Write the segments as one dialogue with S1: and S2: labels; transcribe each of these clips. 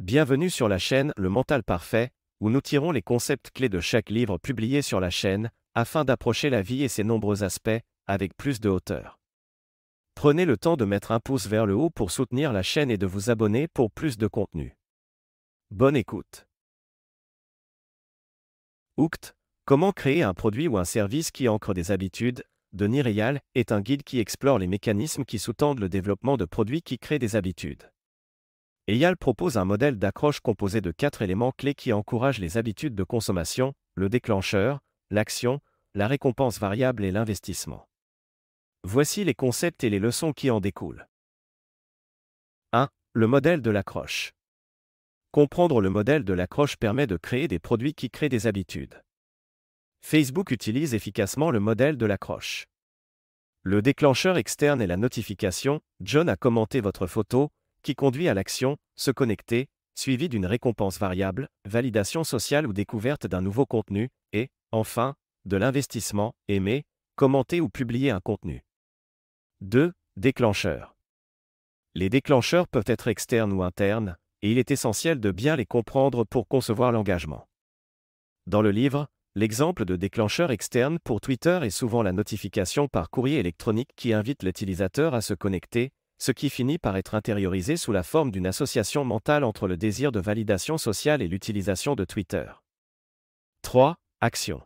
S1: Bienvenue sur la chaîne Le Mental Parfait, où nous tirons les concepts clés de chaque livre publié sur la chaîne, afin d'approcher la vie et ses nombreux aspects, avec plus de hauteur. Prenez le temps de mettre un pouce vers le haut pour soutenir la chaîne et de vous abonner pour plus de contenu. Bonne écoute. OUCT, comment créer un produit ou un service qui ancre des habitudes, de Nireyal, est un guide qui explore les mécanismes qui sous-tendent le développement de produits qui créent des habitudes. Eyal propose un modèle d'accroche composé de quatre éléments clés qui encouragent les habitudes de consommation, le déclencheur, l'action, la récompense variable et l'investissement. Voici les concepts et les leçons qui en découlent. 1. Le modèle de l'accroche. Comprendre le modèle de l'accroche permet de créer des produits qui créent des habitudes. Facebook utilise efficacement le modèle de l'accroche. Le déclencheur externe est la notification, John a commenté votre photo, qui conduit à l'action, se connecter, suivi d'une récompense variable, validation sociale ou découverte d'un nouveau contenu, et, enfin, de l'investissement, aimer, commenter ou publier un contenu. 2. Déclencheurs. Les déclencheurs peuvent être externes ou internes, et il est essentiel de bien les comprendre pour concevoir l'engagement. Dans le livre, l'exemple de déclencheur externe pour Twitter est souvent la notification par courrier électronique qui invite l'utilisateur à se connecter, ce qui finit par être intériorisé sous la forme d'une association mentale entre le désir de validation sociale et l'utilisation de Twitter. 3. Action.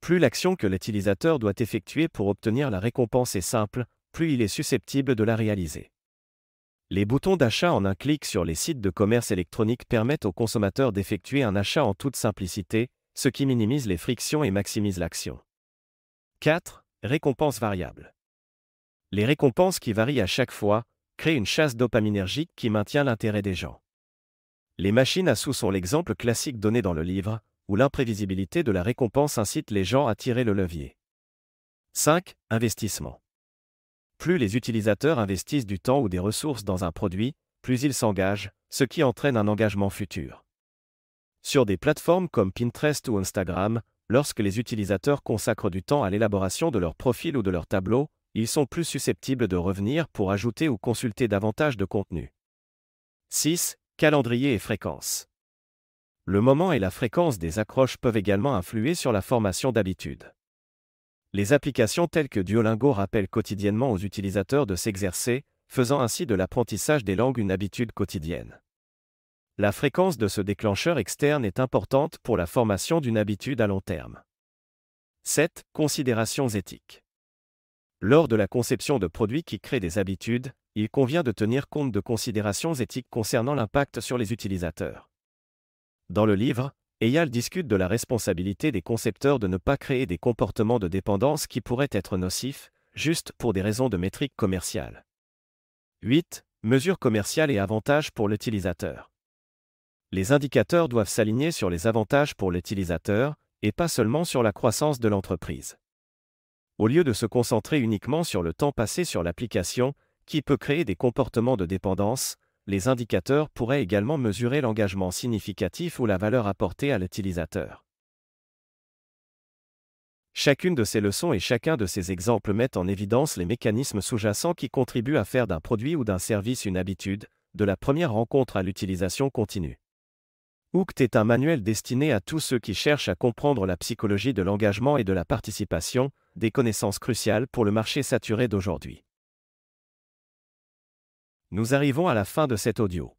S1: Plus l'action que l'utilisateur doit effectuer pour obtenir la récompense est simple, plus il est susceptible de la réaliser. Les boutons d'achat en un clic sur les sites de commerce électronique permettent aux consommateurs d'effectuer un achat en toute simplicité, ce qui minimise les frictions et maximise l'action. 4. Récompense variable. Les récompenses qui varient à chaque fois créent une chasse dopaminergique qui maintient l'intérêt des gens. Les machines à sous sont l'exemple classique donné dans le livre, où l'imprévisibilité de la récompense incite les gens à tirer le levier. 5. Investissement. Plus les utilisateurs investissent du temps ou des ressources dans un produit, plus ils s'engagent, ce qui entraîne un engagement futur. Sur des plateformes comme Pinterest ou Instagram, lorsque les utilisateurs consacrent du temps à l'élaboration de leur profil ou de leur tableau, ils sont plus susceptibles de revenir pour ajouter ou consulter davantage de contenu. 6. Calendrier et fréquence. Le moment et la fréquence des accroches peuvent également influer sur la formation d'habitudes. Les applications telles que Duolingo rappellent quotidiennement aux utilisateurs de s'exercer, faisant ainsi de l'apprentissage des langues une habitude quotidienne. La fréquence de ce déclencheur externe est importante pour la formation d'une habitude à long terme. 7. Considérations éthiques. Lors de la conception de produits qui créent des habitudes, il convient de tenir compte de considérations éthiques concernant l'impact sur les utilisateurs. Dans le livre, Eyal discute de la responsabilité des concepteurs de ne pas créer des comportements de dépendance qui pourraient être nocifs, juste pour des raisons de métrique commerciale. 8. Mesures commerciales et avantages pour l'utilisateur. Les indicateurs doivent s'aligner sur les avantages pour l'utilisateur, et pas seulement sur la croissance de l'entreprise au lieu de se concentrer uniquement sur le temps passé sur l'application, qui peut créer des comportements de dépendance, les indicateurs pourraient également mesurer l'engagement significatif ou la valeur apportée à l'utilisateur. Chacune de ces leçons et chacun de ces exemples mettent en évidence les mécanismes sous-jacents qui contribuent à faire d'un produit ou d'un service une habitude, de la première rencontre à l'utilisation continue. OUCT est un manuel destiné à tous ceux qui cherchent à comprendre la psychologie de l'engagement et de la participation, des connaissances cruciales pour le marché saturé d'aujourd'hui. Nous arrivons à la fin de cet audio.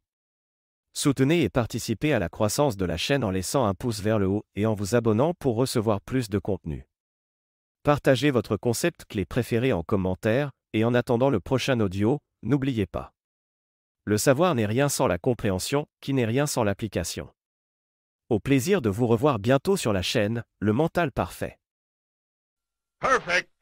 S1: Soutenez et participez à la croissance de la chaîne en laissant un pouce vers le haut et en vous abonnant pour recevoir plus de contenu. Partagez votre concept clé préféré en commentaire, et en attendant le prochain audio, n'oubliez pas. Le savoir n'est rien sans la compréhension, qui n'est rien sans l'application. Au plaisir de vous revoir bientôt sur la chaîne, le mental parfait. Perfect.